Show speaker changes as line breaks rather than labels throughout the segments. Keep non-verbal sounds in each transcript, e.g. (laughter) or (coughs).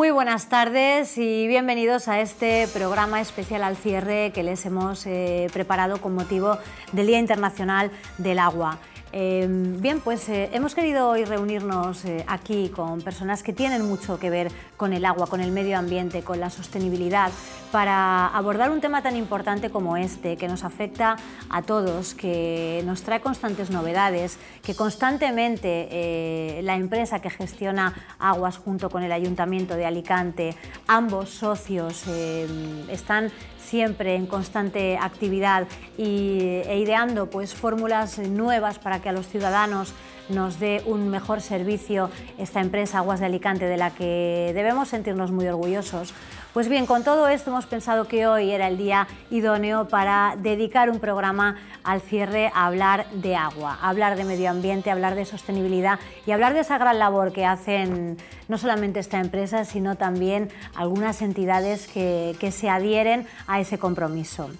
Muy buenas tardes y bienvenidos a este programa especial al cierre que les hemos eh, preparado con motivo del Día Internacional del Agua. Em, bien, pues eh, hemos querido hoy reunirnos eh, aquí con personas que tienen mucho que ver con el agua, con el medio ambiente, con la sostenibilidad, para abordar un tema tan importante como este, que nos afecta a todos, que nos trae constantes novedades, que constantemente eh, la empresa que gestiona aguas junto con el Ayuntamiento de Alicante, ambos socios, em, están siempre en constante actividad e ideando pues, fórmulas nuevas para que a los ciudadanos nos dé un mejor servicio esta empresa Aguas de Alicante de la que debemos sentirnos muy orgullosos. Pues bien, con todo esto hemos pensado que hoy era el día idóneo para dedicar un programa al cierre a hablar de agua, hablar de medio ambiente, hablar de sostenibilidad y hablar de esa gran labor que hacen no solamente esta empresa, sino también algunas entidades que, que se adhieren a ese compromiso.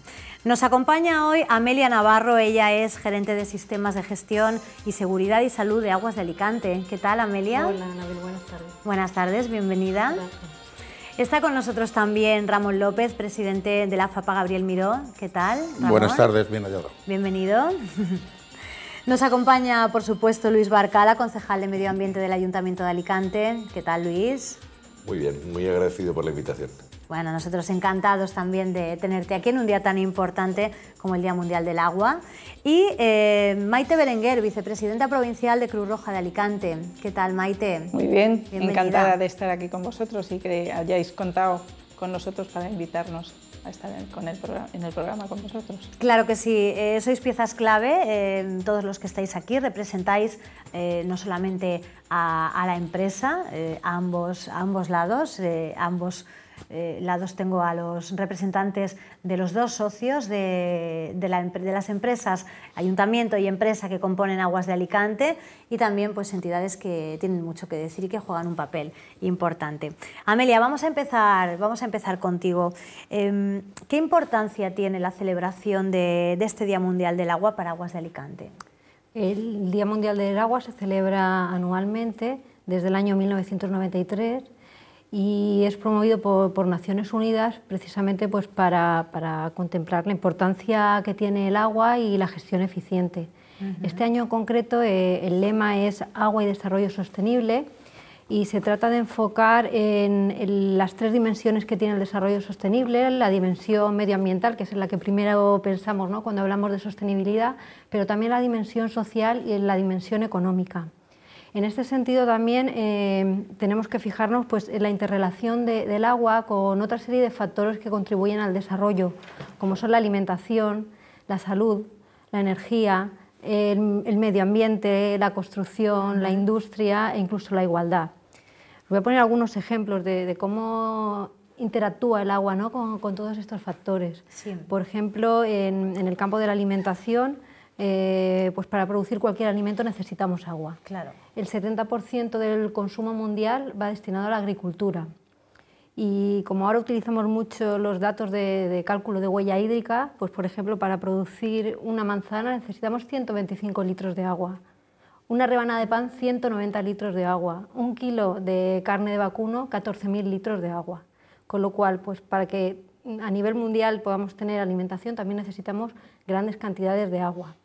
Nos acompaña hoy Amelia Navarro, ella es gerente de sistemas de gestión y seguridad y Salud de Aguas de Alicante. ¿Qué tal, Amelia? Hola, Anabel, buenas tardes. Buenas tardes, bienvenida. Está con nosotros también Ramón López, presidente de la FAPA Gabriel Miró. ¿Qué tal? Buenas tardes, bien Bienvenido. Nos acompaña, por supuesto, Luis Barcala, concejal de Medio Ambiente del Ayuntamiento de Alicante. ¿Qué tal, Luis?
Muy bien, muy agradecido por la invitación.
Bueno, nosotros encantados también de tenerte aquí en un día tan importante como el Día Mundial del Agua. Y eh, Maite Berenguer, vicepresidenta provincial de Cruz Roja de Alicante. ¿Qué tal, Maite?
Muy bien, encantada de estar aquí con vosotros y que hayáis contado con nosotros para invitarnos a estar en, con el programa, en el programa con vosotros.
Claro que sí, eh, sois piezas clave, eh, todos los que estáis aquí representáis no solamente a, la empresa, a ambos, a ambos lados, ambos eh, lados tengo a los representantes de los dos socios de, las empresas, ayuntamiento y empresa que componen Aguas de Alicante y también pues entidades que tienen mucho que decir y que juegan un papel importante. Amelia, vamos a empezar, vamos a empezar contigo. Em, ¿Qué importancia tiene la celebración de este Día Mundial del Agua para Aguas de Alicante?
El Día Mundial del Agua se celebra anualmente desde el año 1993 y es promovido por, Naciones Unidas precisamente pues, para, contemplar la importancia que tiene el agua y la gestión eficiente. Este año en concreto eh, el lema es Agua y Desarrollo Sostenible y se trata de enfocar en, las tres dimensiones que tiene el desarrollo sostenible, la dimensión medioambiental, que es la que primero pensamos cuando hablamos de sostenibilidad, pero también la dimensión social y la dimensión económica. En este sentido también eh, tenemos que fijarnos pues, en la interrelación del agua con otra serie de factores que contribuyen al desarrollo, como son la alimentación, la salud, la energía, el, medio ambiente, la construcción, la industria e incluso la igualdad. Voy a poner algunos ejemplos de, cómo interactúa el agua con, todos estos factores. Por ejemplo, en el campo de la alimentación, eh, pues para producir cualquier alimento necesitamos agua. Claro. El 70% del consumo mundial va destinado a la agricultura. Y como ahora utilizamos mucho los datos de, cálculo de huella hídrica, pues por ejemplo, para producir una manzana necesitamos 125 litros de agua, una rebanada de pan 190 litros de agua, un kilo de carne de vacuno 14.000 litros de agua. Con lo cual, pues para que a nivel mundial podamos tener alimentación también necesitamos grandes cantidades de agua.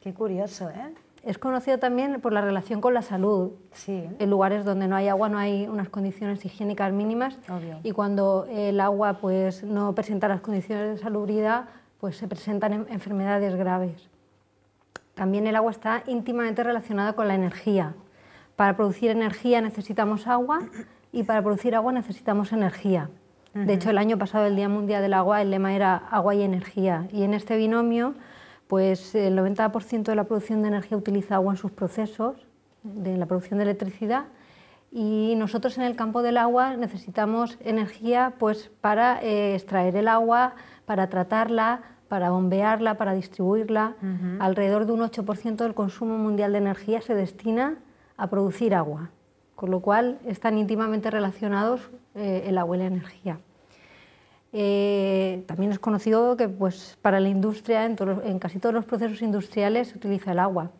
Qué curioso, ¿eh? Es conocido también por la relación con la salud. Sí. En lugares donde no hay agua no hay unas condiciones higiénicas mínimas. Y cuando el agua pues, no presenta las condiciones de salubridad, pues se presentan enfermedades graves. También el agua está íntimamente relacionada con la energía. Para producir energía necesitamos agua y para producir agua necesitamos energía. De hecho, el año pasado, el Día Mundial del Agua, el lema era agua y energía. Y en este binomio pues el 90% de la producción de energía utiliza agua en sus procesos, de la producción de electricidad, y nosotros en el campo del agua necesitamos energía pues, para eh, extraer el agua, para tratarla, para bombearla, para distribuirla. Alrededor de un 8% del consumo mundial de energía se destina a producir agua, con lo cual están íntimamente relacionados eh, el agua y la energía. Eh, también es conocido que pues, para la industria, en, casi todos los procesos industriales, se utiliza el agua.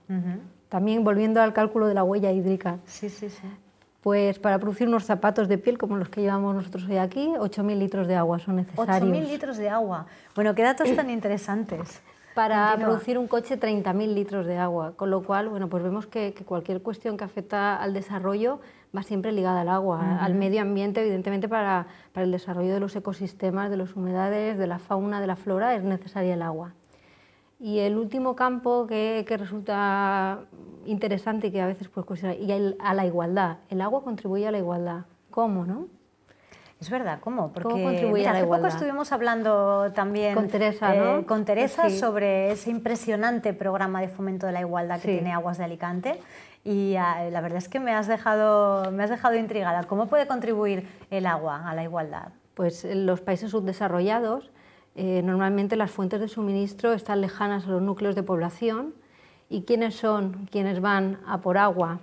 También volviendo al cálculo de la huella hídrica. Sí, sí, sí. Pues para producir unos zapatos de piel como los que llevamos nosotros hoy aquí, 8.000 litros de agua son necesarios. 8.000 litros de agua. Bueno, qué datos tan (clears throat) interesantes para producir un coche 30.000 litros de agua, con lo cual, bueno, pues vemos que, cualquier cuestión que afecta al desarrollo va siempre ligada al agua, al medio ambiente, evidentemente para, el desarrollo de los ecosistemas, de las humedades, de la fauna, de la flora, es necesaria el agua. Y el último campo que, resulta interesante y que a veces pues, y a la igualdad. El agua contribuye a la igualdad. ¿Cómo, no?
Es verdad, ¿cómo? Porque hace poco estuvimos hablando también con Teresa, eh, con Teresa sobre ese impresionante programa de fomento de la igualdad que tiene Aguas de Alicante y ah, la verdad es que me has dejado me has dejado intrigada. ¿Cómo
puede contribuir el agua a la igualdad? Pues en eh, los países subdesarrollados eh, normalmente las fuentes de suministro están lejanas a los núcleos de población y quiénes son quienes van a por agua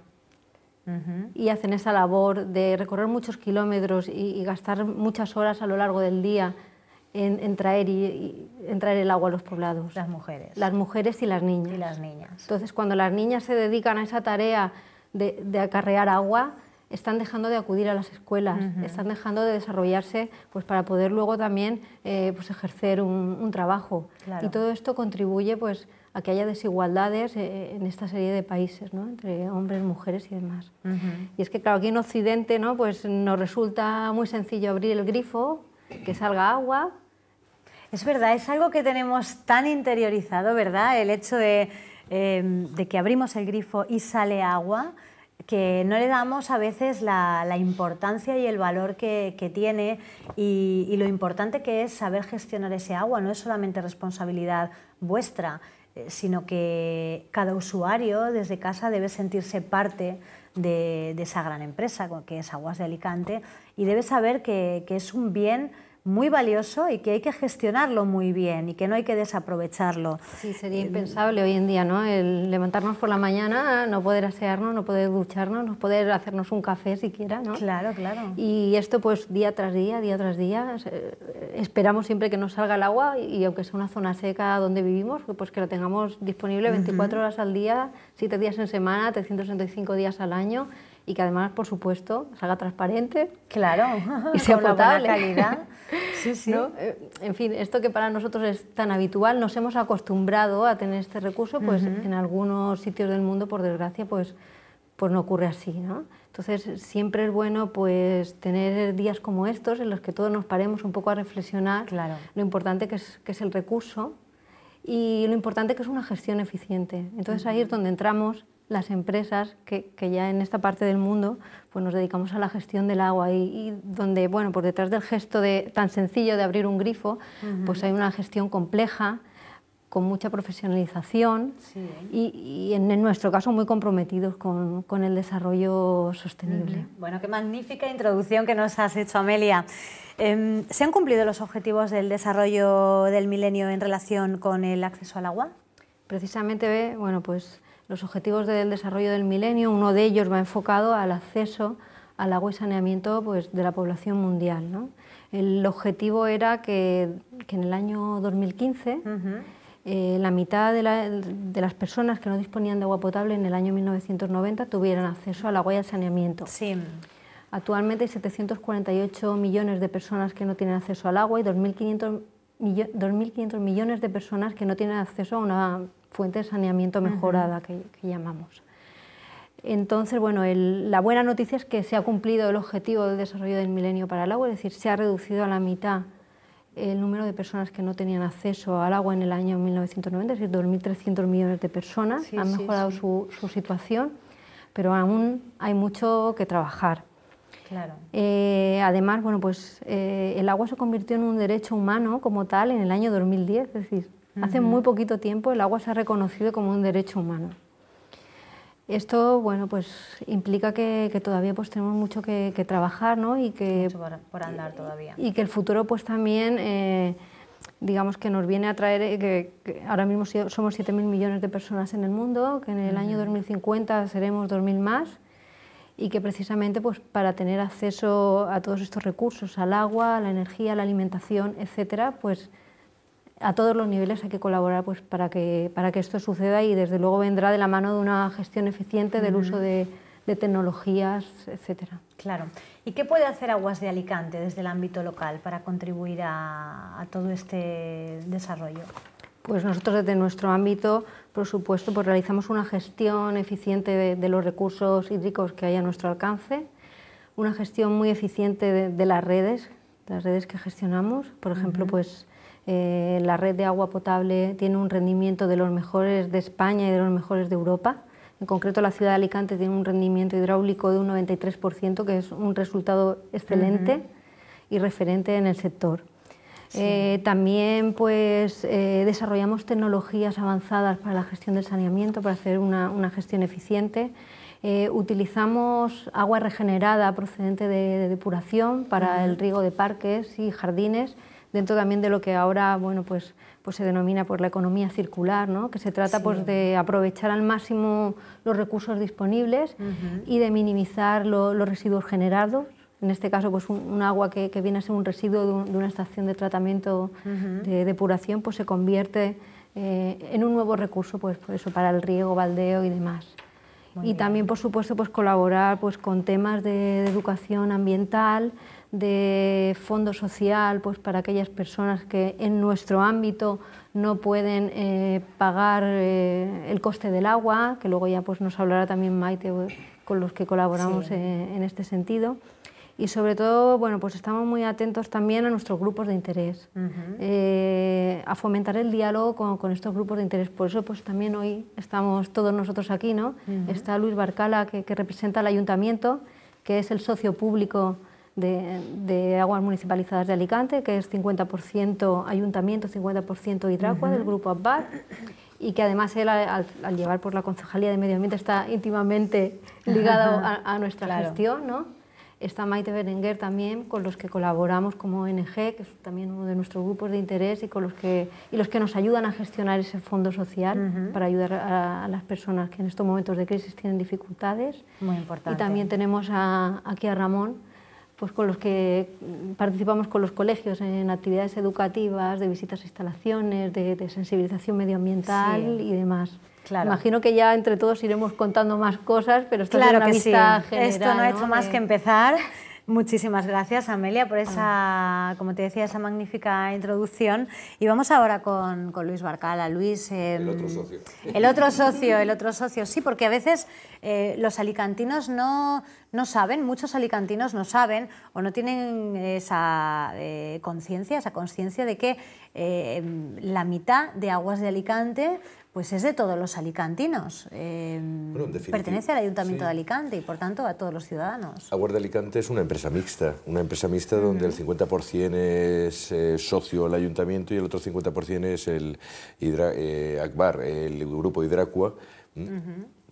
y hacen esa labor de recorrer muchos kilómetros y, gastar muchas horas a lo largo del día en, traer y, traer el agua a los poblados. Las mujeres. Las mujeres y las niñas. Y las niñas. Entonces, cuando las niñas se dedican a esa tarea de, acarrear agua, están dejando de acudir a las escuelas, están dejando de desarrollarse pues, para poder luego también eh, pues, ejercer un, trabajo. Y todo esto contribuye pues, a que haya desigualdades eh, eh, en esta serie de países, ¿no? entre hombres, mujeres y demás. Y es que, claro, aquí en Occidente ¿no? pues nos resulta muy sencillo abrir el grifo, que salga agua.
Es verdad, es algo que tenemos tan interiorizado, ¿verdad? El hecho de, em, que abrimos el grifo y sale agua que no le damos a veces la, importancia y el valor que, tiene y, y, lo importante que es saber gestionar ese agua. No es solamente responsabilidad vuestra, eh, sino que cada usuario desde casa debe sentirse parte de, esa gran empresa que es Aguas de Alicante y debe saber que es un bien muy valioso y que hay que gestionarlo
muy bien y que no hay que desaprovecharlo. Sí, sería eh, impensable hoy en día, ¿no? El levantarnos por la mañana, no poder asearnos, no poder ducharnos, no poder hacernos un café siquiera, ¿no? Claro, claro. Y esto pues día tras día, día tras día, eh, esperamos siempre que nos salga el agua y aunque sea una zona seca donde vivimos, pues que lo tengamos disponible 24 horas al día, 7 días en semana, 365 días al año y que además, por supuesto, salga transparente. Claro, (laughs) y sea con potable. calidad. (laughs) sí, sí. Eh, en fin, esto que para nosotros es tan habitual, nos hemos acostumbrado a tener este recurso, pues en algunos sitios del mundo, por desgracia, pues, pues no ocurre así, ¿no? Entonces, siempre es bueno pues tener días como estos en los que todos nos paremos un poco a reflexionar claro. lo importante que es, que es el recurso y lo importante que es una gestión eficiente. Entonces, ahí es donde entramos las empresas que, ya en esta parte del mundo pues nos dedicamos a la gestión del agua y, donde, bueno, por detrás del gesto de, tan sencillo de abrir un grifo, pues hay una gestión compleja, con mucha profesionalización ¿eh? y, en, nuestro caso muy comprometidos con, el desarrollo sostenible.
Bueno, qué magnífica introducción que nos has hecho, Amelia. Em, ¿Se han cumplido los objetivos del desarrollo
del milenio en relación con el acceso al agua? Precisamente, bueno, pues los objetivos del desarrollo del milenio, uno de ellos va enfocado al acceso al agua y saneamiento pues, de la población mundial. El objetivo era que, en el año 2015 eh, la mitad de, las personas que no disponían de agua potable en el año 1990 tuvieran acceso al agua y al saneamiento. Sí. Actualmente hay 748 millones de personas que no tienen acceso al agua y 2.500 millones de personas que no tienen acceso a una fuente de saneamiento mejorada que, llamamos. Entonces, bueno, la buena noticia es que se ha cumplido el objetivo del desarrollo del milenio para el agua, es decir, se ha reducido a la mitad el número de personas que no tenían acceso al agua en el año 1990, es decir, 2.300 millones de personas han mejorado Su, situación, pero aún hay mucho que trabajar. Claro. Eh, además, bueno, pues eh, el agua se convirtió en un derecho humano como tal en el año 2010, es decir, Hace muy poquito tiempo el agua se ha reconocido como un derecho humano. Esto, bueno, pues implica que, todavía pues, tenemos mucho que, trabajar, ¿no? Y que, por, andar todavía. Y que el futuro pues también, eh, digamos que nos viene a traer, eh, que, ahora mismo somos 7.000 millones de personas en el mundo, que en el año 2050 seremos 2.000 más y que precisamente pues para tener acceso a todos estos recursos, al agua, a la energía, a la alimentación, etcétera, pues a todos los niveles hay que colaborar pues, para, que, para que esto suceda y desde luego vendrá de la mano de una gestión eficiente del uso de, tecnologías, etc. Claro. ¿Y
qué puede hacer Aguas de Alicante desde el ámbito local para contribuir a, todo este desarrollo?
Pues nosotros desde nuestro ámbito, por supuesto, pues realizamos una gestión eficiente de, los recursos hídricos que hay a nuestro alcance, una gestión muy eficiente de, las redes, las redes que gestionamos, por ejemplo, pues eh, la red de agua potable tiene un rendimiento de los mejores de España y de los mejores de Europa. En concreto, la ciudad de Alicante tiene un rendimiento hidráulico de un 93%, que es un resultado excelente y referente en el sector. Eh, también pues, eh, desarrollamos tecnologías avanzadas para la gestión del saneamiento, para hacer una, gestión eficiente. utilizamos agua regenerada procedente de, depuración para el riego de parques y jardines dentro también de lo que ahora bueno, pues, pues se denomina pues, la economía circular, que se trata pues, de aprovechar al máximo los recursos disponibles y de minimizar los residuos generados. En este caso, pues un, agua que, viene a ser un residuo de, una estación de tratamiento de depuración, pues se convierte eh, en un nuevo recurso pues, por eso, para el riego, baldeo y demás. y también, por supuesto, pues colaborar pues, con temas de educación ambiental, de fondo social pues, para aquellas personas que en nuestro ámbito no pueden eh, pagar eh, el coste del agua, que luego ya pues, nos hablará también Maite con los que colaboramos eh, en este sentido. Y sobre todo, bueno, pues estamos muy atentos también a nuestros grupos de interés, a fomentar el diálogo con, estos grupos de interés. Por eso pues también hoy estamos todos nosotros aquí, ¿no? Está Luis Barcala, que, que representa al ayuntamiento, que es el socio público de, aguas municipalizadas de Alicante, que es 50% ayuntamiento, 50% hidragua del grupo APBAR y que además él, al, llevar por la Concejalía de Medio Ambiente, está íntimamente ligado a, nuestra gestión. ¿no? Está Maite Berenguer también, con los que colaboramos como ONG, que es también uno de nuestros grupos de interés y, con los, que, los que nos ayudan a gestionar ese fondo social para ayudar a, las personas que en estos momentos de crisis tienen dificultades.
Muy importante. Y también
tenemos aquí a Ramón, pues con los que participamos con los colegios en actividades educativas, de visitas a instalaciones, de, sensibilización medioambiental y demás. Imagino que ya entre todos iremos contando más cosas, pero esto es una que sí. Esto no ha hecho más que empezar
Muchísimas gracias, Amelia, por esa, ah. como te decía, esa magnífica introducción. Y vamos ahora con, Luis Barcala. Luis. Em, el otro socio. El otro socio, el otro socio. Sí, porque a veces eh, los alicantinos no, no saben, muchos alicantinos no saben o no tienen esa eh, conciencia, esa conciencia de que eh, la mitad de aguas de Alicante pues es de todos los alicantinos. Em,
pertenece al Ayuntamiento de
Alicante y, por tanto, a todos los ciudadanos.
de Alicante es una empresa mixta, una empresa mixta donde el 50% es eh, socio el Ayuntamiento y el otro 50% es el Hidra, eh, el grupo Hidracua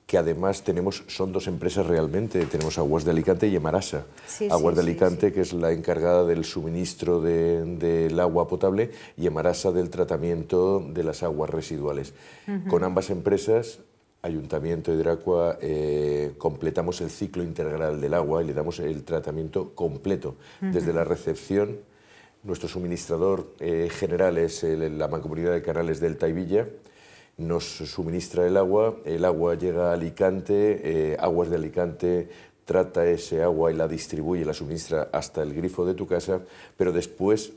que además tenemos, son dos empresas realmente, tenemos Aguas de Alicante y Emarasa. Aguas de Alicante, que es la encargada del suministro del de, agua potable, y Emarasa del tratamiento de las aguas residuales. Con ambas empresas, Ayuntamiento de Dracua eh, completamos el ciclo integral del agua y le damos el tratamiento completo, desde la recepción, nuestro suministrador eh, general es la Mancomunidad de Canales Delta y nos suministra el agua, el agua llega a Alicante, eh, Aguas de Alicante trata ese agua y la distribuye, la suministra hasta el grifo de tu casa, pero después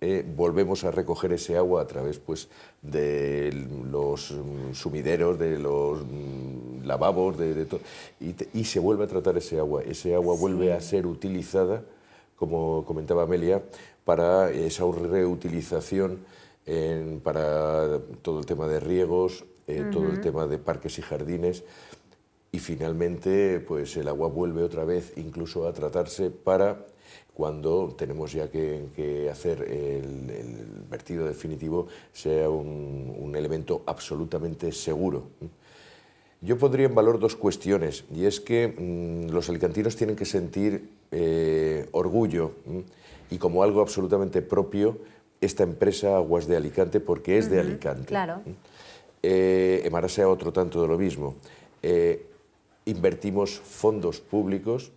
eh, volvemos a recoger ese agua a través pues, de los mm, sumideros, de los mm, lavabos, de, y, se vuelve a tratar ese agua. Ese agua vuelve a ser utilizada, como comentaba Amelia, para esa reutilización para todo el tema de riegos, eh, todo el tema de parques y jardines y finalmente pues el agua vuelve otra vez incluso a tratarse para cuando tenemos ya que, hacer el, vertido definitivo sea un, elemento absolutamente seguro. Yo pondría en valor dos cuestiones y es que mm, los alicantinos tienen que sentir eh, orgullo mm, y como algo absolutamente propio esta empresa Aguas de Alicante porque es de Alicante. Claro. ¿Mm? Eh, otro tanto de lo mismo. Eh, invertimos fondos públicos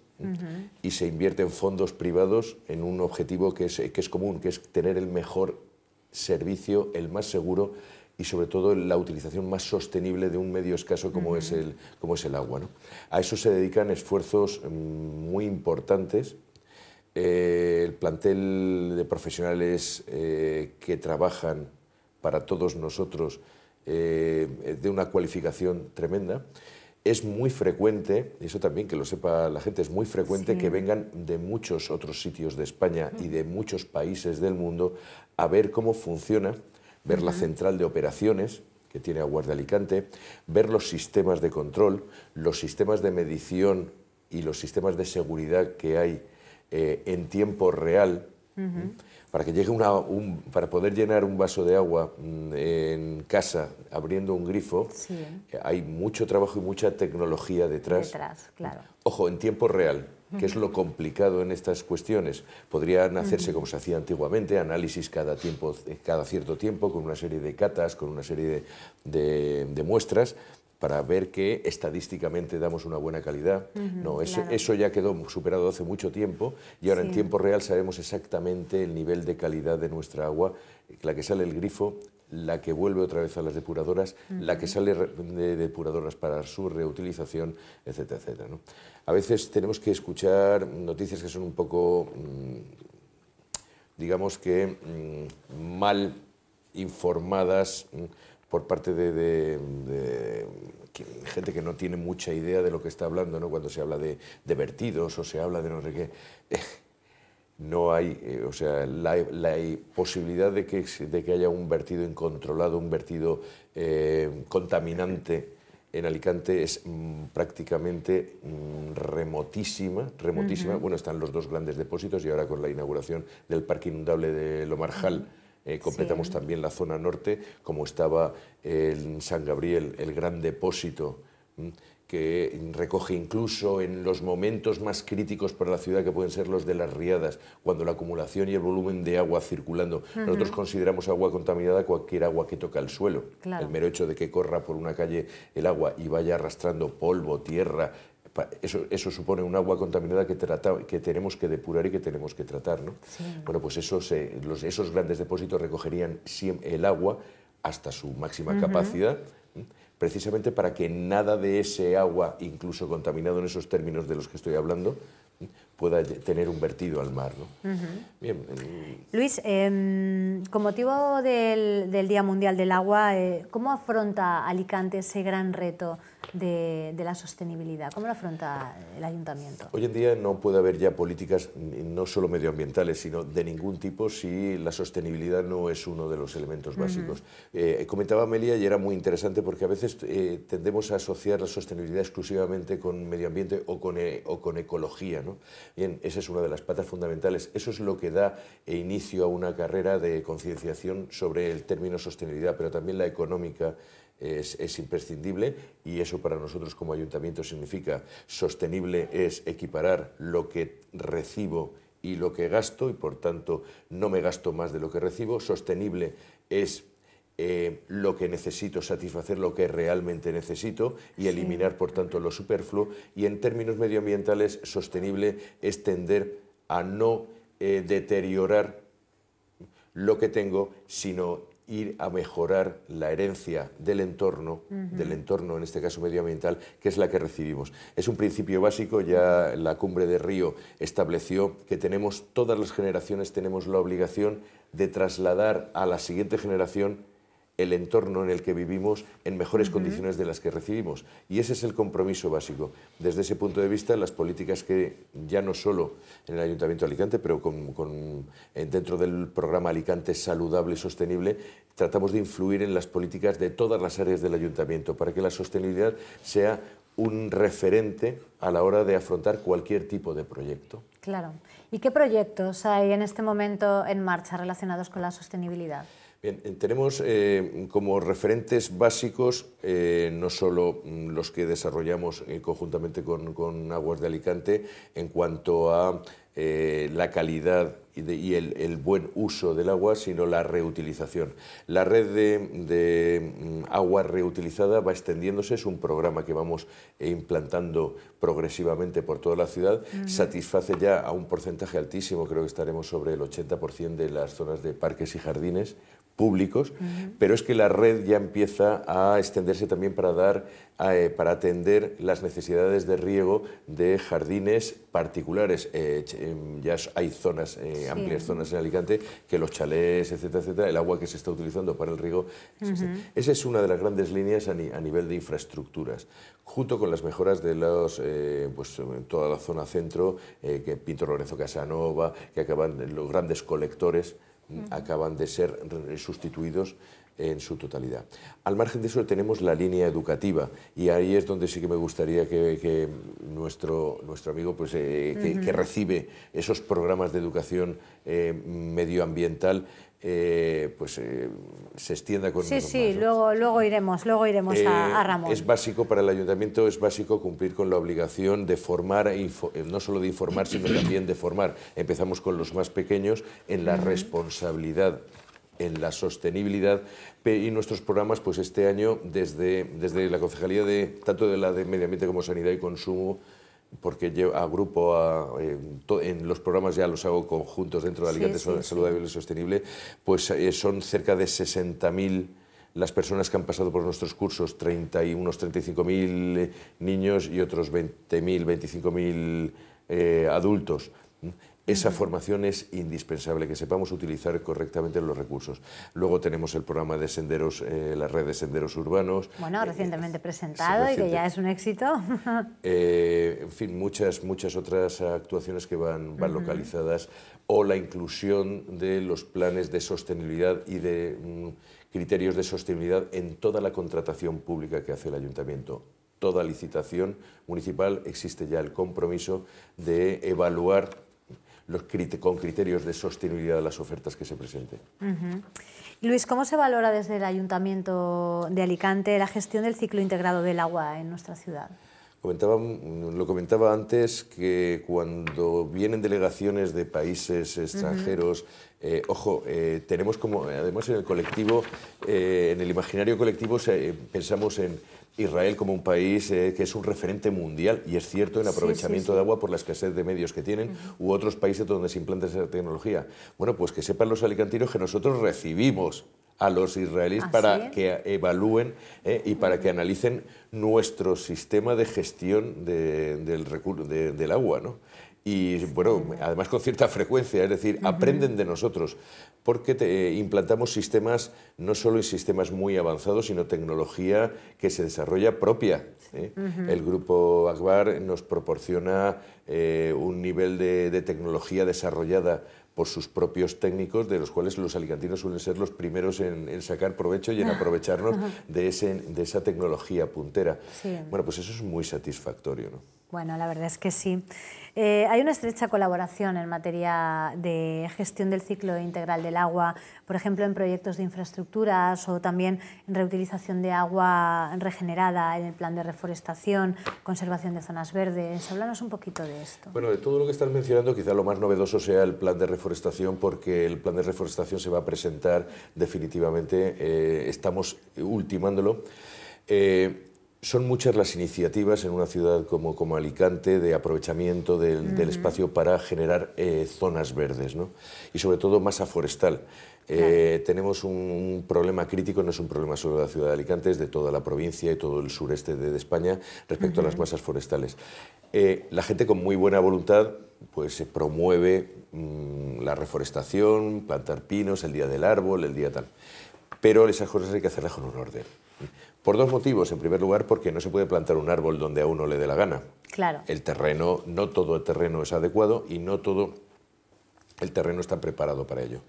y se invierten fondos privados en un objetivo que es, común, que es tener el mejor servicio, el más seguro y sobre todo la utilización más sostenible de un medio escaso como, es, el, como es el agua. A eso se dedican esfuerzos mm, muy importantes eh, el plantel de profesionales eh, que trabajan para todos nosotros eh, de una cualificación tremenda. Es muy frecuente, eso también que lo sepa la gente, es muy frecuente que vengan de muchos otros sitios de España y de muchos países del mundo a ver cómo funciona, ver la central de operaciones, que tiene Aguas de Alicante, ver los sistemas de control, los sistemas de medición y los sistemas de seguridad que hay eh, en tiempo real, para, que llegue un, para poder llenar un vaso de agua mm, en casa abriendo un grifo, eh, hay mucho trabajo y mucha tecnología detrás. Ojo, en tiempo real que es lo complicado en estas cuestiones. Podrían hacerse, como se hacía antiguamente, análisis cada, tiempo, eh, cada cierto tiempo, con una serie de catas, con una serie de, de muestras, para ver que estadísticamente damos una buena calidad. no, eso, eso, ya quedó superado hace mucho tiempo y ahora en tiempo real sabemos exactamente el nivel de calidad de nuestra agua, la que sale el grifo, la que vuelve otra vez a las depuradoras, la que sale de depuradoras para su reutilización, etcétera, etcétera. A veces tenemos que escuchar noticias que son un poco, mm, digamos que, mm, mal informadas mm, por parte de, gente que no tiene mucha idea de lo que está hablando, ¿no? cuando se habla de, vertidos o se habla de no sé qué, (laughs) no hay, eh, o sea, la, posibilidad de que, haya un vertido incontrolado, un vertido eh, contaminante en Alicante es mm, prácticamente mm, remotísima, remotísima. Bueno, están los dos grandes depósitos y ahora con la inauguración del parque inundable de Lomarjal. Eh, completamos también la zona norte, como estaba en San Gabriel el gran depósito que recoge incluso en los momentos más críticos para la ciudad, que pueden ser los de las riadas, cuando la acumulación y el volumen de agua circulando. Nosotros consideramos agua contaminada cualquier agua que toca el suelo. El mero hecho de que corra por una calle el agua y vaya arrastrando polvo, tierra, eso, supone un agua contaminada que, tenemos que depurar y que tenemos que tratar. Bueno, pues esos, grandes depósitos recogerían el agua hasta su máxima capacidad, precisamente para que nada de ese agua, incluso contaminado en esos términos de los que estoy hablando, pueda tener un vertido al mar. ¿no?
Luis, em, con motivo del, Día Mundial del Agua, eh, ¿cómo afronta Alicante ese gran reto de, la sostenibilidad? ¿Cómo lo afronta el ayuntamiento?
Hoy en día no puede haber ya políticas no solo medioambientales, sino de ningún tipo si la sostenibilidad no es uno de los elementos básicos. Eh, comentaba Amelia y era muy interesante porque a veces eh, tendemos a asociar la sostenibilidad exclusivamente con medio ambiente o con, o con ecología. ¿no? Bien, esa es una de las patas fundamentales. Eso es lo que da eh, inicio a una carrera de concienciación sobre el término sostenibilidad, pero también la económica eh, es, imprescindible y eso para nosotros como ayuntamiento significa sostenible es equiparar lo que recibo y lo que gasto y por tanto no me gasto más de lo que recibo. Sostenible es eh, lo que necesito, satisfacer lo que realmente necesito y eliminar, por tanto, lo superfluo. Y en términos medioambientales, sostenible es tender a no eh, deteriorar lo que tengo, sino ir a mejorar la herencia del entorno, del entorno en este caso medioambiental, que es la que recibimos. Es un principio básico, ya la cumbre de Río estableció que tenemos, todas las generaciones tenemos la obligación de trasladar a la siguiente generación el entorno en el que vivimos en mejores condiciones de las que recibimos. Y ese es el compromiso básico. Desde ese punto de vista, las políticas que ya no solo en el Ayuntamiento de Alicante, pero eh, dentro del programa Alicante Saludable y Sostenible, tratamos de influir en las políticas de todas las áreas del Ayuntamiento para que la sostenibilidad sea un referente a la hora de afrontar cualquier tipo de proyecto.
Claro. ¿Y qué proyectos hay en este momento en marcha relacionados con la sostenibilidad?
Eh, tenemos eh, como referentes básicos eh, no solo mm, los que desarrollamos conjuntamente con, Aguas de Alicante en cuanto a la calidad y, el, buen uso del agua, sino la reutilización. La red de, mm, agua reutilizada va extendiéndose, es un programa que vamos implantando progresivamente por toda la ciudad, satisface ya a un porcentaje altísimo, creo que estaremos sobre el 80% de las zonas de parques y jardines, públicos, pero es que la red ya empieza a extenderse también para, dar, eh, para atender las necesidades de riego de jardines particulares. Eh, em, ya hay zonas, eh, amplias zonas en Alicante, que los chalés, etcétera, etcétera, el agua que se está utilizando para el riego. Esa es una de las grandes líneas a, nivel de infraestructuras junto con las mejoras de los, pues, en toda la zona centro, que Pinto Lorenzo Casanova, que acaban los grandes colectores acaban de ser sustituidos en su totalidad. Al margen de eso tenemos la línea educativa y ahí es donde sí que me gustaría que, nuestro, nuestro amigo pues, eh, que, recibe esos programas de educación eh, medioambiental eh, pues se extienda con... Sí,
sí, luego, luego iremos, luego iremos a, Ramón. Es
básico para el ayuntamiento, es básico cumplir con la obligación de formar, e no solo de informar, sino también de formar. Empezamos con los más pequeños en la responsabilidad en la sostenibilidad y nuestros programas, pues este año, desde, desde la Concejalía de, tanto de la de Medio Ambiente como Sanidad y Consumo, porque lleva agrupo a, en, en, los programas, ya los hago conjuntos dentro de la Saludable y Sostenible, pues eh, son cerca de 60.000 las personas que han pasado por nuestros cursos, 30 y unos 35.000 eh, niños y otros 20.000, 25.000 eh, adultos. Esa formación es indispensable, que sepamos utilizar correctamente los recursos. Luego tenemos el programa de senderos, eh, la red de senderos urbanos.
Bueno, eh, recientemente eh, presentado y que ya es un éxito. (laughs)
en fin, muchas, muchas otras actuaciones que van, localizadas o la inclusión de los planes de sostenibilidad y de mm, criterios de sostenibilidad en toda la contratación pública que hace el ayuntamiento toda licitación municipal existe ya el compromiso de evaluar con criterios de sostenibilidad de las ofertas que se presenten.
Luis, ¿cómo se valora desde el Ayuntamiento de Alicante la gestión del ciclo integrado del agua en nuestra ciudad?
Comentaba, mm, lo comentaba antes que cuando vienen delegaciones de países extranjeros, eh, ojo, eh, tenemos como, además en el colectivo, eh, en el imaginario colectivo pensamos en Israel como un país eh, que es un referente mundial, y es cierto, en aprovechamiento de agua por la escasez de medios que tienen, u otros países donde se implanta esa tecnología. Bueno, pues que sepan los alicantinos que nosotros recibimos a los israelíes ¿Ah, para que evalúen eh, y para que analicen nuestro sistema de gestión del, del agua. ¿no? y bueno, además con cierta frecuencia, es decir, aprenden de nosotros, porque eh, implantamos sistemas, no solo sistemas muy avanzados, sino tecnología que se desarrolla propia. ¿eh? El grupo Akbar nos proporciona eh, un nivel de, tecnología desarrollada por sus propios técnicos, de los cuales los alicantinos suelen ser los primeros en, sacar provecho y en ah. aprovecharnos de, ese, de esa tecnología puntera. Bueno, pues eso es muy satisfactorio.
Bueno, la verdad es que sí. Eh, hay una estrecha colaboración en materia de gestión del ciclo integral del agua, por ejemplo, en proyectos de infraestructuras o también en reutilización de agua regenerada, en el plan de reforestación, conservación de zonas verdes. Háblanos un poquito de esto.
Bueno, de todo lo que estás mencionando, quizá lo más novedoso sea el plan de reforestación, porque el plan de reforestación se va a presentar definitivamente, eh, estamos ultimándolo. Eh, son muchas las iniciativas en una ciudad como, como Alicante de aprovechamiento del, espacio para generar eh, zonas verdes ¿no? y sobre todo masa forestal. Eh, tenemos un, problema crítico, no es un problema solo de la ciudad de Alicante, es de toda la provincia y todo el sureste de, España respecto a las masas forestales. Eh, la gente con muy buena voluntad pues se promueve mm, la reforestación, plantar pinos, el día del árbol, el día tal. Pero esas cosas hay que hacerlas con un orden. Por dos motivos. En primer lugar, porque no se puede plantar un árbol donde a uno le dé la gana. Claro. El terreno, no todo el terreno es adecuado y no todo el terreno está preparado para ello.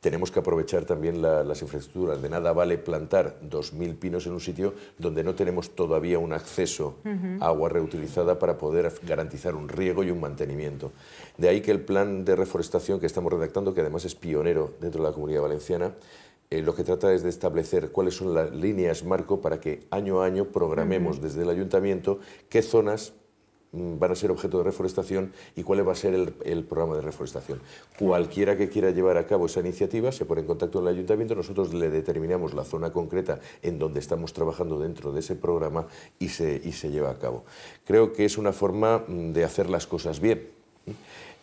Tenemos que aprovechar también las infraestructuras. De nada vale plantar 2.000 pinos en un sitio donde no tenemos todavía un acceso a agua reutilizada para poder garantizar un riego y un mantenimiento. De ahí que el plan de reforestación que estamos redactando, que además es pionero dentro de la comunidad valenciana, eh, lo que trata es de establecer cuáles son las líneas marco para que año a año programemos desde el ayuntamiento qué zonas mm, van a ser objeto de reforestación y cuál va a ser el, programa de reforestación. Cualquiera que quiera llevar a cabo esa iniciativa se pone en contacto con el ayuntamiento, nosotros le determinamos la zona concreta en donde estamos trabajando dentro de ese programa y se, y se lleva a cabo. Creo que es una forma mm, de hacer las cosas bien. ¿eh?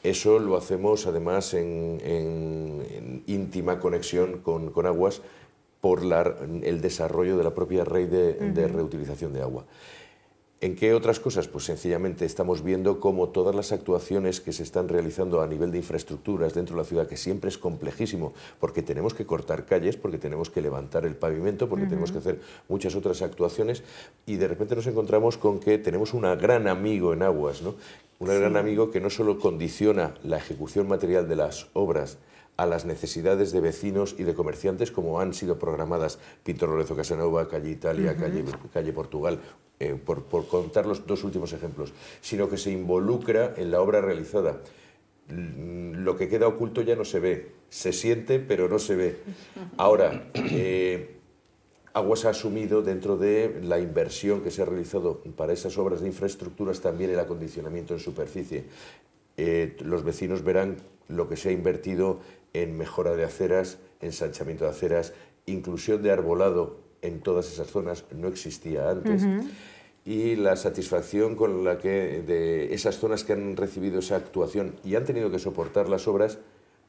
Eso lo hacemos además en, íntima conexión con, Aguas por el desarrollo de la propia red de, reutilización de agua. ¿En qué otras cosas? Pues sencillamente estamos viendo cómo todas las actuaciones que se están realizando a nivel de infraestructuras dentro de la ciudad, que siempre es complejísimo, porque tenemos que cortar calles, porque tenemos que levantar el pavimento, porque tenemos que hacer muchas otras actuaciones, y de repente nos encontramos con que tenemos un gran amigo en aguas, ¿no? un gran amigo que no solo condiciona la ejecución material de las obras a las necesidades de vecinos y de comerciantes como han sido programadas Pintor Lorenzo Casanova, Calle Italia, calle, calle, Portugal, eh, por, contar los dos últimos ejemplos, sino que se involucra en la obra realizada mm, lo que queda oculto ya no se ve, se siente pero no se ve. Ahora, eh, Aguas ha asumido dentro de la inversión que se ha realizado para esas obras de infraestructuras también el acondicionamiento en superficie. Eh, los vecinos verán lo que se ha invertido en mejora de aceras, ensanchamiento de aceras, inclusión de arbolado en todas esas zonas no existía antes. Y la satisfacción con la que de esas zonas que han recibido esa actuación y han tenido que soportar las obras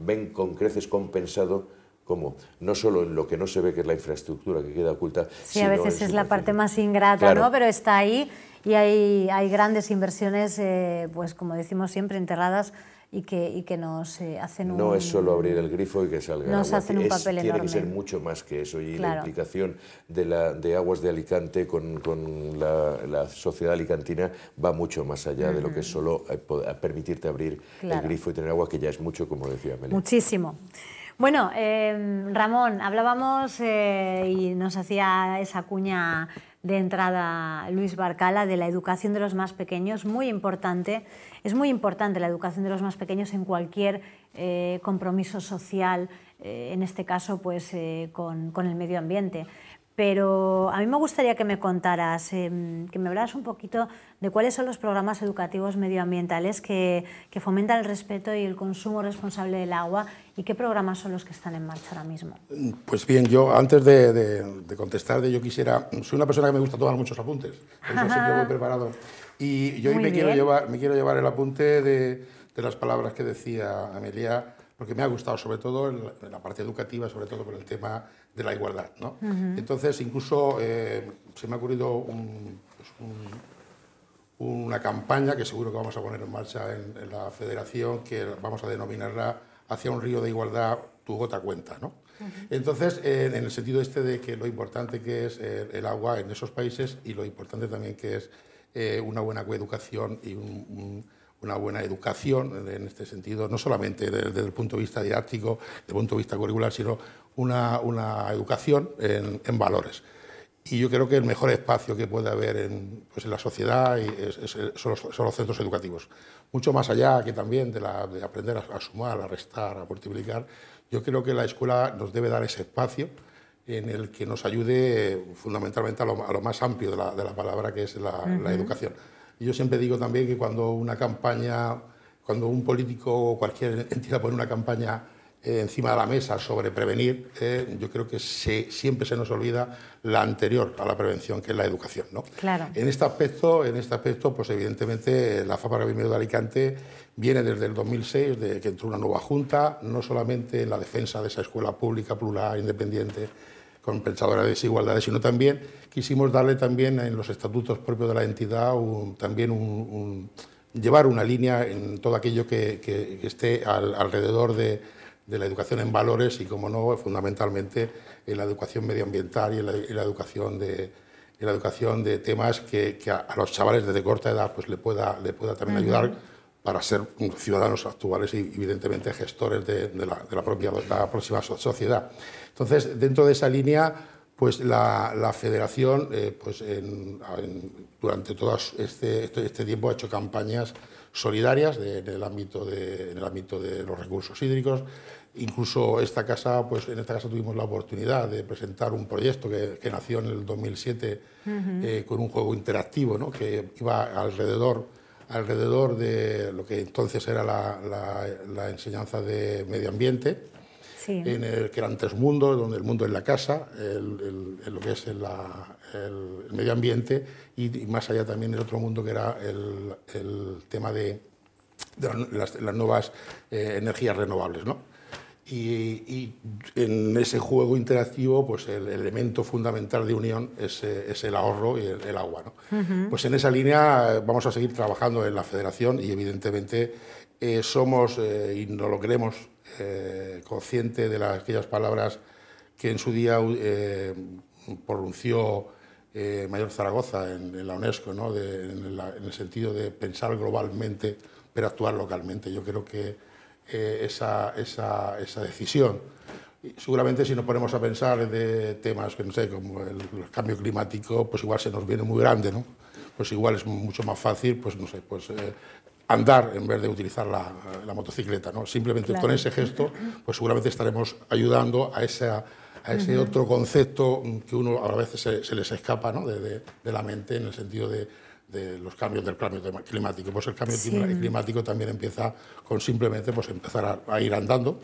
ven con creces compensado cómo no solo en lo que no se ve, que es la infraestructura que queda oculta. Sí, a veces es la parte
más ingrata, ¿no? Pero está ahí y hay, hay grandes inversiones, eh, pues como decimos siempre, enterradas. Y que, y que nos eh, hacen un... No es solo
abrir el grifo y que salga Nos agua. hacen un papel enorme. Tiene que ser mucho más que eso. Y la implicación de, la, de Aguas de Alicante con, la, sociedad alicantina va mucho más allá de lo que es solo eh, permitirte abrir el grifo y tener agua, que ya es mucho, como decía Meli.
Muchísimo. Bueno, em, Ramón, hablábamos eh, y nos hacía esa cuña de entrada Luis Barcala de la educación de los más pequeños, muy importante. Es muy importante la educación de los más pequeños en cualquier eh, compromiso social, eh, en este caso pues, con el medio ambiente pero a mí me gustaría que me contaras, em, que me hablaras un poquito de cuáles son los programas educativos medioambientales que, fomentan el respeto y el consumo responsable del agua y qué programas son los que están en marcha ahora mismo.
Pues bien, yo antes de, contestar, de yo quisiera, soy una persona que me gusta tomar muchos apuntes, siempre voy (laughs) preparado. Y yo hoy me quiero, llevar, el apunte de las palabras que decía Amelia porque me ha gustado sobre todo en la, parte educativa, sobre todo por el tema de la igualdad. Entonces, incluso eh, se me ha ocurrido pues una campaña que seguro que vamos a poner en marcha en, la federación, que vamos a denominarla hacia un río de igualdad, tu gota cuenta. Entonces, en el sentido este de que lo importante que es eh, el, agua en esos países y lo importante también que es eh, una buena coeducación y un una buena educación en este sentido, no solamente desde, el punto de vista didáctico, desde el punto de vista curricular, sino una, educación en, valores. Y yo creo que el mejor espacio que puede haber en, pues, la sociedad son, los, centros educativos. Mucho más allá que también de, aprender a, sumar, a restar, a multiplicar, yo creo que la escuela nos debe dar ese espacio en el que nos ayude eh, fundamentalmente a lo, más amplio de la, palabra, que es la educación. Y yo siempre digo también que cuando una campaña, cuando un político o cualquier entidad pone una campaña eh, encima de la mesa sobre prevenir, eh, yo creo que siempre se nos olvida la anterior a la prevención, que es la educación. ¿no? Claro. En este aspecto, en este aspecto, pues evidentemente la Fábrica Primero de Alicante viene desde el 2006, de que entró una nueva junta, no solamente en la defensa de esa escuela pública, plural, independiente, compensadora de desigualdades, sino también quisimos darle también en los estatutos propios de la entidad también llevar una línea en todo aquello que, esté alrededor de, la educación en valores y, como no, fundamentalmente en la educación medioambiental y en la, educación de, la educación de temas que, a, los chavales desde corta edad pues le pueda, le pueda también ayudar para ser ciudadanos actuales y, evidentemente, gestores de, la, propia próxima sociedad. Entonces, dentro de esa línea, pues la, federación, eh, pues durante todo este, este, este, tiempo ha hecho campañas solidarias en, el ámbito de, los recursos hídricos. Incluso esta casa, pues en esta casa tuvimos la oportunidad de presentar un proyecto que, nació en el 2007 eh, con un juego interactivo, ¿no? que iba alrededor alrededor de lo que entonces era la, enseñanza de medio ambiente, en el que eran tres mundos, donde el mundo es la casa, lo que es el, medio ambiente y, más allá también el otro mundo que era el, tema de, las, nuevas eh, energías renovables. ¿no? Y, en ese juego interactivo, pues el elemento fundamental de unión es, eh, el ahorro y el, agua. ¿no? Pues en esa línea eh, vamos a seguir trabajando en la federación y evidentemente eh, somos, y no lo creemos, eh, consciente de aquellas palabras que en su día pronunció Mayor Zaragoza en, la UNESCO, ¿no? en, en el sentido de pensar globalmente, pero actuar localmente. Yo creo que eh, esa, esa, esa, decisión. Y seguramente si nos ponemos a pensar de temas que no sé, como el, cambio climático, pues igual se nos viene muy grande, ¿no? Pues igual es mucho más fácil, pues no sé, pues eh, andar en vez de utilizar la, motocicleta, ¿no? Simplemente con ese gesto, pues seguramente estaremos ayudando a a ese otro concepto que uno a veces se, les escapa ¿no? de la mente en el sentido de, de los cambios del cambio climático. Pues el cambio climático también empieza con simplemente pues empezar a, ir andando.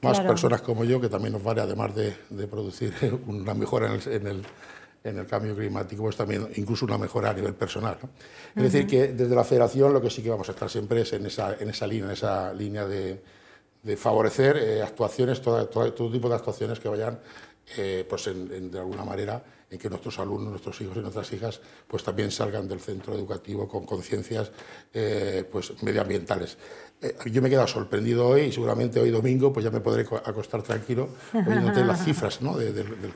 Más personas como yo, que también nos vale, además de, producir (laughs) una mejora en el, en el, cambio climático, pues también incluso una mejora a nivel personal. Es decir, que desde la federación lo que sí que vamos a estar siempre es en esa, en esa línea, en esa línea de, de favorecer eh, actuaciones, todo tipo de actuaciones que vayan, eh, pues en, de alguna manera, en que nuestros alumnos, nuestros hijos y nuestras hijas, pues también salgan del centro educativo con conciencias eh, pues, medioambientales. Eh, yo me he quedado sorprendido hoy y seguramente hoy domingo pues ya me podré acostar tranquilo oyéndote las cifras ¿no? del,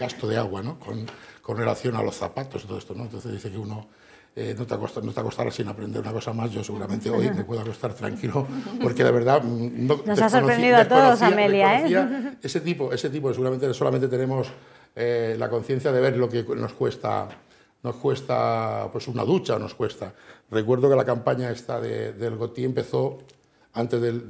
gasto de agua ¿no? con, con, relación a los zapatos y todo esto. ¿no? Entonces dice que uno... Eh, no, te acostará no te acostarás sin aprender una cosa más. Yo seguramente hoy me puedo acostar tranquilo, porque la verdad. Mm, Nos ha sorprendido a todos, Amelia. Ese tipo, ese tipo, seguramente solamente tenemos eh, la conciencia de ver lo que nos cuesta, nos cuesta pues una ducha, nos cuesta. Recuerdo que la campaña esta de, del Gotí empezó antes del,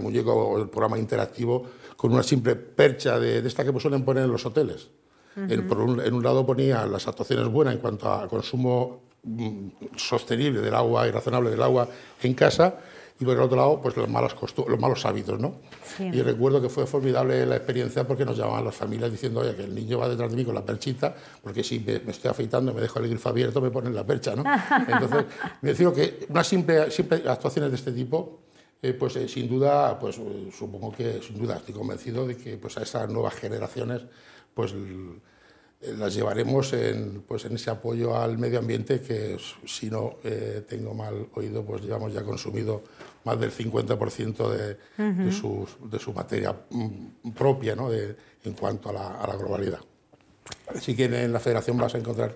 muñeco o programa interactivo con una simple percha de, esta que suelen poner en los hoteles. en, un, lado ponía las actuaciones buenas en cuanto a consumo mm, sostenible del agua y razonable del agua en casa y por el otro lado, pues los malos, los malos hábitos, ¿no? Y recuerdo que fue formidable la experiencia porque nos llamaban las familias diciendo, oye, que el niño va detrás de mí con la perchita, porque si me, estoy afeitando, me dejo el grifo abierto, me ponen la percha, ¿no? (laughs) Entonces, me decía que unas simples simple actuaciones de este tipo, eh, pues eh, sin duda, pues eh, supongo que sin duda estoy convencido de que pues a esas nuevas generaciones, pues... Eh, las llevaremos en, pues en ese apoyo al medio ambiente que, si no eh, tengo mal oído, pues llevamos ya consumido más del 50% de, su, materia mm, propia ¿no? en cuanto a la, globalidad. Así que en la federación vas a encontrar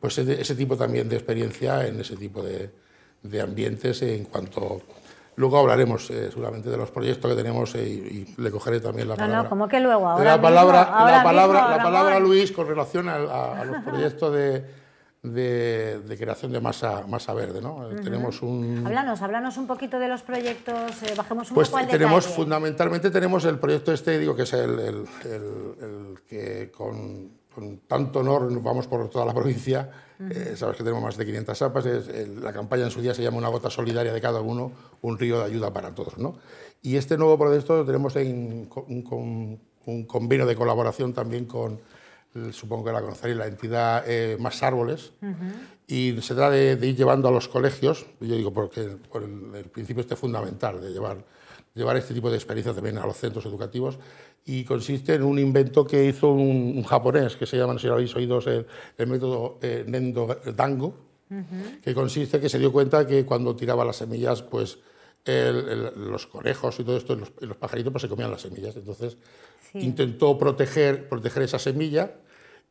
pues, ese, tipo también de experiencia en ese tipo de, de ambientes en cuanto Luego hablaremos eh, seguramente de los proyectos que tenemos eh, y, le cogeré también la palabra. No, no, como que luego, ahora la palabra, la palabra, la palabra Luis, con relación a, a, los proyectos de, creación de masa, masa verde, ¿no? Eh, tenemos un...
Háblanos, háblanos un poquito de los proyectos, bajemos un pues, poco al tenemos,
Fundamentalmente tenemos el proyecto este, digo, que es el que con con tanto honor nos vamos por toda la provincia. Eh, sabes que tenemos más de 500 APAs. Eh, la campaña en su día se llama Una gota solidaria de cada uno, un río de ayuda para todos. ¿no? Y este nuevo proyecto lo tenemos en, un, un, convenio de colaboración también con, supongo que la conoceréis, la entidad eh, Más Árboles, y se trata de, ir llevando a los colegios, yo digo porque el, el, principio este fundamental, de llevar llevar este tipo de experiencias también a los centros educativos y consiste en un invento que hizo un, japonés que se llama, si lo habéis oído, el, método eh, Nendo Dango, que consiste que se dio cuenta que cuando tiraba las semillas, pues los conejos y todo esto, los, pajaritos, pues se comían las semillas. Entonces intentó proteger, proteger esa semilla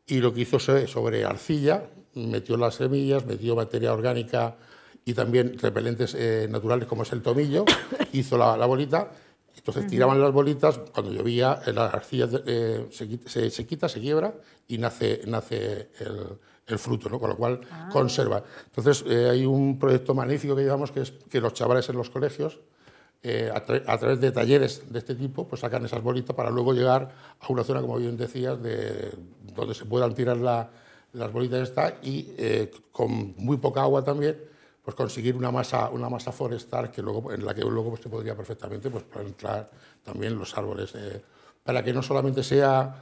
y lo que hizo sobre arcilla, metió las semillas, metió materia orgánica y también repelentes eh, naturales como es el tomillo, (coughs) hizo la, bolita. Entonces tiraban las bolitas, cuando llovía, la arcilla eh, se, se, quita, se quiebra y nace, nace el, fruto, con lo cual ah. conserva. Entonces eh, hay un proyecto magnífico que llevamos que es que los chavales en los colegios, a, través de talleres de este tipo, pues sacan esas bolitas para luego llegar a una zona, como bien decías, de, donde se puedan tirar las bolitas esta y con muy poca agua también pues conseguir una masa, una masa forestal que luego, en la que luego pues, se podría perfectamente pues, plantar también los árboles, eh, para que no solamente sea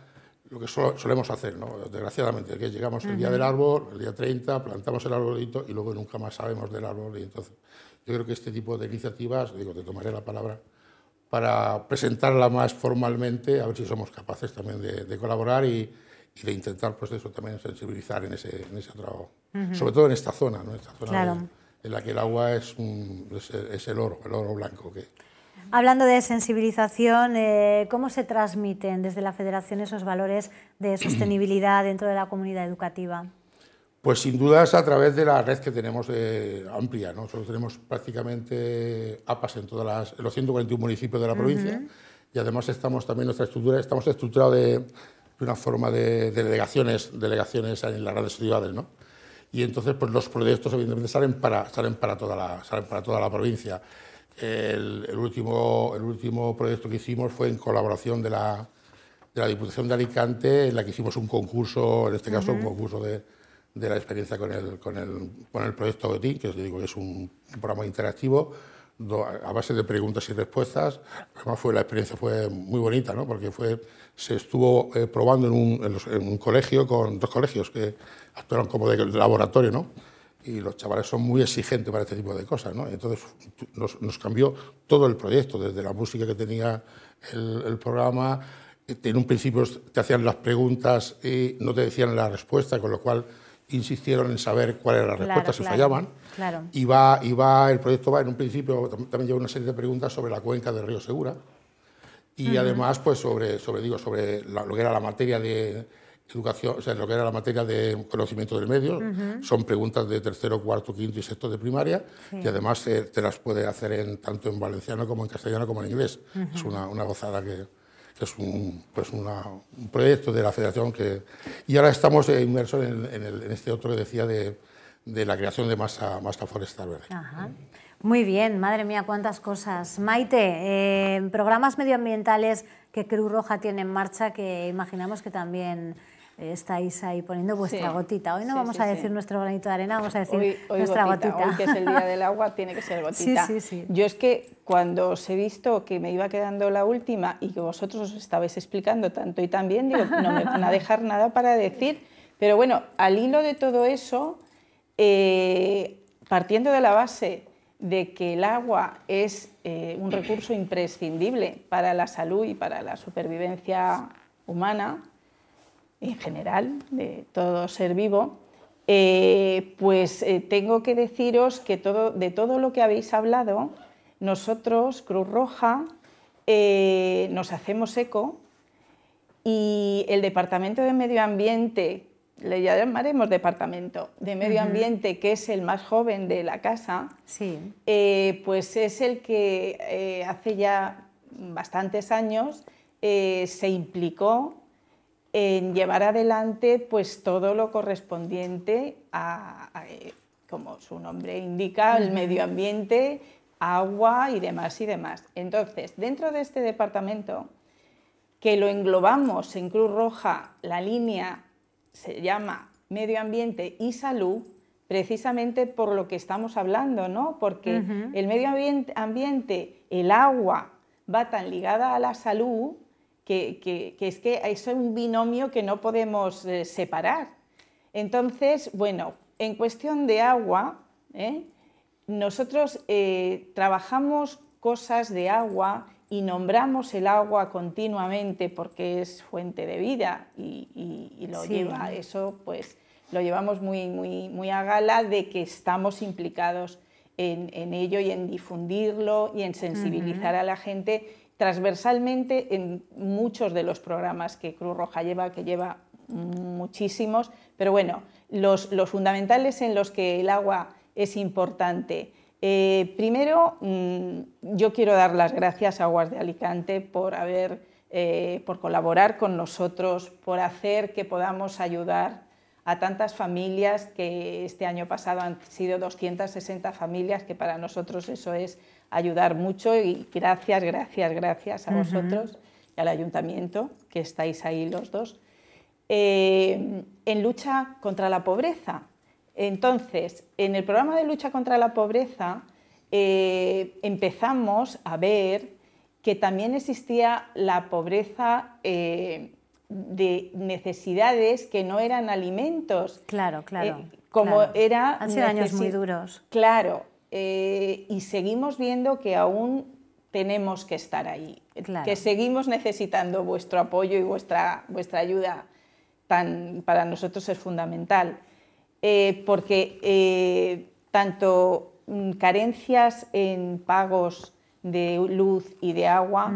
lo que solemos hacer, ¿no? desgraciadamente, que llegamos el día del árbol, el día 30, plantamos el arbolito y luego nunca más sabemos del árbol. Y entonces, yo creo que este tipo de iniciativas, digo, te tomaré la palabra, para presentarla más formalmente, a ver si somos capaces también de, colaborar y, de intentar, pues eso también sensibilizar en ese, en ese trabajo, sobre todo en esta zona, ¿no? en la que el agua es, es, el oro, el oro blanco. que
Hablando de sensibilización, eh, ¿cómo se transmiten desde la Federación esos valores de (clears throat) sostenibilidad dentro de la comunidad educativa?
Pues sin duda es a través de la red que tenemos eh, amplia. ¿no? Nosotros tenemos prácticamente APAS en, todas los 141 municipios de la provincia y además estamos también, nuestra estructura, estamos estructurados de, una forma de, de, delegaciones, delegaciones en las grandes ciudades. ¿no? y entonces pues los proyectos evidentemente salen para, salen para, toda, la, salen para toda la provincia. El, último, el último proyecto que hicimos fue en colaboración de la, de la Diputación de Alicante, en la que hicimos un concurso, en este caso un concurso de, de, la experiencia con el, con el, con el proyecto Betín, que os digo que es un programa interactivo a base de preguntas y respuestas. Además, fue, la experiencia fue muy bonita, ¿no? porque fue, se estuvo eh, probando en un, en, un, colegio, con dos colegios que actuaron como de laboratorio, ¿no? y los chavales son muy exigentes para este tipo de cosas. ¿no? Entonces, nos, cambió todo el proyecto, desde la música que tenía el, el programa. Eh, en un principio te hacían las preguntas y no te decían la respuesta, con lo cual insistieron en saber cuál era la respuesta si fallaban. Y, va, y va, el proyecto va en un principio, también lleva una serie de preguntas sobre la cuenca del río Segura
y además
pues sobre, sobre, digo, sobre lo que era la materia de educación, o sea, lo que era la materia de conocimiento del medio. Son preguntas de tercero, cuarto, quinto y sexto de primaria y además eh, te las puede hacer en, tanto en valenciano como en castellano como en inglés. Es una, una gozada que es un, pues un proyecto de la federación que... Y ahora estamos inmersos en, este otro que decía de, la creación de masa, masa forestal verde.
Muy bien, madre mía, cuántas cosas. Maite, eh, programas medioambientales que Cruz Roja tiene en marcha que imaginamos que también eh, estáis ahí poniendo vuestra gotita. Hoy no vamos a decir nuestro granito de arena, vamos a decir nuestra gotita, Hoy que es el día
del agua, tiene que ser (laughs) gotita. Yo es que cuando os he visto que me iba quedando la última y que vosotros os estabais explicando tanto y tan bien, digo, no me van a dejar nada para decir. Pero bueno, al hilo de todo eso, eh, partiendo de la base de que el agua es eh, un recurso imprescindible para la salud y para la supervivencia humana, en general, de todo ser vivo, eh, pues eh, tengo que deciros que todo, de todo lo que habéis hablado, nosotros, Cruz Roja, eh, nos hacemos eco y el Departamento de Medio Ambiente, le llamaremos Departamento de Medio Ambiente, que es el más joven de la casa, sí. pues es el que hace ya bastantes años se implicó en llevar adelante pues todo lo correspondiente a, eh, como su nombre indica, el medio ambiente, agua y demás y demás. Entonces, dentro de este departamento, que lo englobamos en Cruz Roja, la línea se llama Medio Ambiente y Salud, precisamente por lo que estamos hablando, ¿no? Porque el medio ambiente, el agua, va tan ligada a la salud que, que es que es un binomio que no podemos eh, separar. Entonces, bueno, en cuestión de agua, ¿eh? nosotros eh, trabajamos cosas de agua y nombramos el agua continuamente porque es fuente de vida y, lo lleva eso, pues lo llevamos muy, muy, muy a gala de que estamos implicados en, ello y en difundirlo y en sensibilizar a la gente transversalmente en muchos de los programas que Cruz Roja lleva, que lleva muchísimos, pero bueno, los, fundamentales en los que el agua es importante. Eh, primero, mm, yo quiero dar las gracias a Aguas de Alicante por haber, eh, por colaborar con nosotros, por hacer que podamos ayudar a tantas familias que este año pasado han sido 260 familias, que para nosotros eso es ayudar mucho y gracias, gracias, gracias a vosotros y al ayuntamiento, que estáis ahí los dos, eh, en lucha contra la pobreza. Entonces, en el programa de lucha contra la pobreza eh, empezamos a ver que también existía la pobreza eh, de necesidades que no eran alimentos. Claro, claro. como era... Han años muy duros. Claro, eh, y seguimos viendo que aún tenemos que estar ahí, que seguimos necesitando vuestro apoyo y vuestra, ayuda, para nosotros es fundamental, eh, porque eh, tanto mm, carencias en pagos de luz y de agua,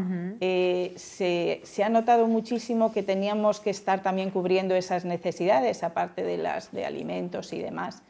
se, ha notado muchísimo que teníamos que estar también cubriendo esas necesidades, aparte de las de alimentos y demás.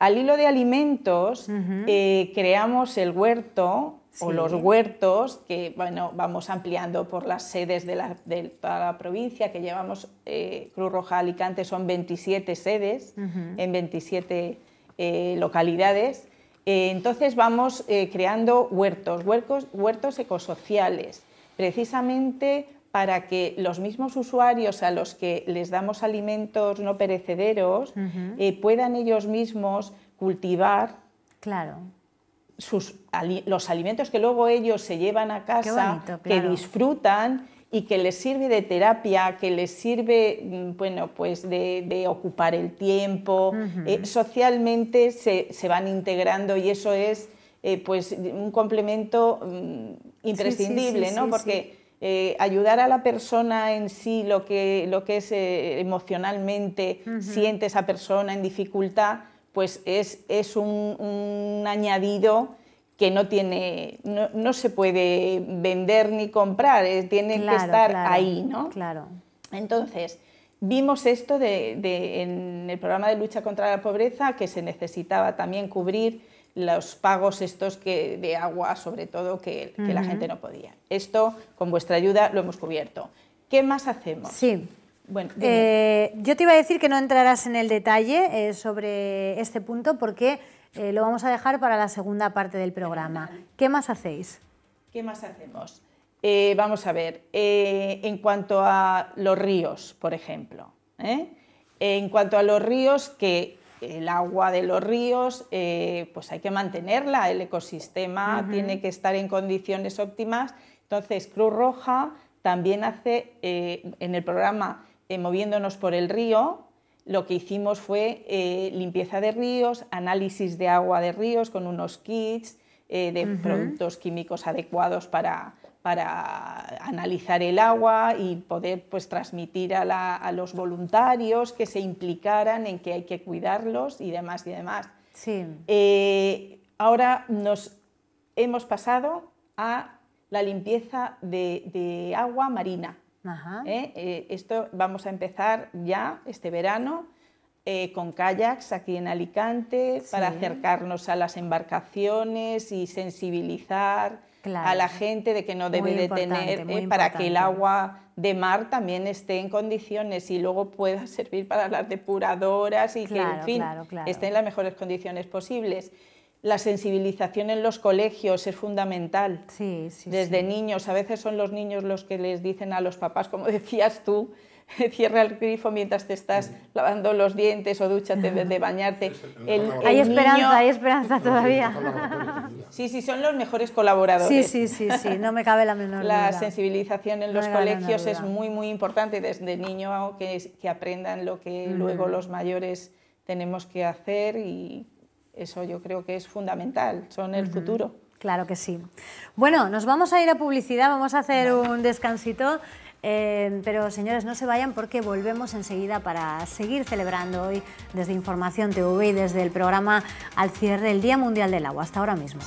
Al hilo de alimentos, eh, creamos el huerto o los huertos que bueno, vamos ampliando por las sedes de, la, toda la provincia que llevamos. Eh, Cruz Roja Alicante son 27 sedes en 27 eh, localidades. entonces vamos creando huertos, huertos, huertos ecosociales, precisamente para que los mismos usuarios a los que les damos alimentos no perecederos eh, puedan ellos mismos cultivar claro. sus, los alimentos que luego ellos se llevan a casa, que disfrutan y que les sirve de terapia, que les sirve mm, bueno, pues de, ocupar el tiempo. Eh, socialmente se, van integrando y eso es eh, pues un complemento mm, imprescindible, ¿no? Eh, ayudar a la persona en sí, lo que, lo que es eh, emocionalmente, siente esa persona en dificultad, pues es, un, añadido que no tiene, no, se puede vender ni comprar, eh, tiene que estar ahí, ¿no? Claro. Entonces, vimos esto de, de, en el programa de lucha contra la pobreza, que se necesitaba también cubrir los pagos estos que, de agua, sobre todo, que, la gente no podía. Esto, con vuestra ayuda, lo hemos cubierto. ¿Qué más hacemos? Sí. Bueno, eh,
yo te iba a decir que no entrarás en el detalle eh, sobre este punto porque eh, lo vamos a dejar para la segunda parte del programa. ¿Qué más hacéis?
¿Qué más hacemos? vamos a ver, en cuanto a los ríos, por ejemplo. En cuanto a los ríos, que el agua de los ríos, eh, pues hay que mantenerla, el ecosistema tiene que estar en condiciones óptimas. Entonces, Cruz Roja también hace, eh, en el programa eh, Moviéndonos por el Río, lo que hicimos fue limpieza de ríos, análisis de agua de ríos con unos kits de productos químicos adecuados para, para analizar el agua y poder pues, transmitir a, la, los voluntarios que se implicaran en que hay que cuidarlos y demás y demás. Eh, ahora nos hemos pasado a la limpieza de, agua marina. Eh, eh, esto vamos a empezar ya este verano con kayaks aquí en Alicante para acercarnos a las embarcaciones y sensibilizar a la gente de que no debe detener eh, para que el agua de mar también esté en condiciones y luego pueda (laughs) servir para las depuradoras y que, en fin, esté en las mejores condiciones posibles. La sensibilización en los colegios es fundamental. Desde niños, a veces son los niños los que les dicen a los papás, como (laughs) decías tú, (laughs) cierra el grifo mientras te estás lavando los dientes o ducha de, de (laughs) bañarte. hay esperanza,
hay esperanza todavía.
Sí, sí, son los mejores colaboradores. Sí, sí, sí, sí, no me cabe la menor duda. La sensibilización en los colegios es muy, muy importante desde niño que, que aprendan lo que luego los mayores tenemos que hacer y eso yo creo que es fundamental, son el futuro.
Claro que sí. Bueno, nos vamos a ir a publicidad, vamos a hacer un descansito Em, pero señores, no se vayan porque volvemos enseguida para seguir celebrando hoy desde Información TV y desde el programa al cierre el Día Mundial del Agua. Hasta ahora mismo.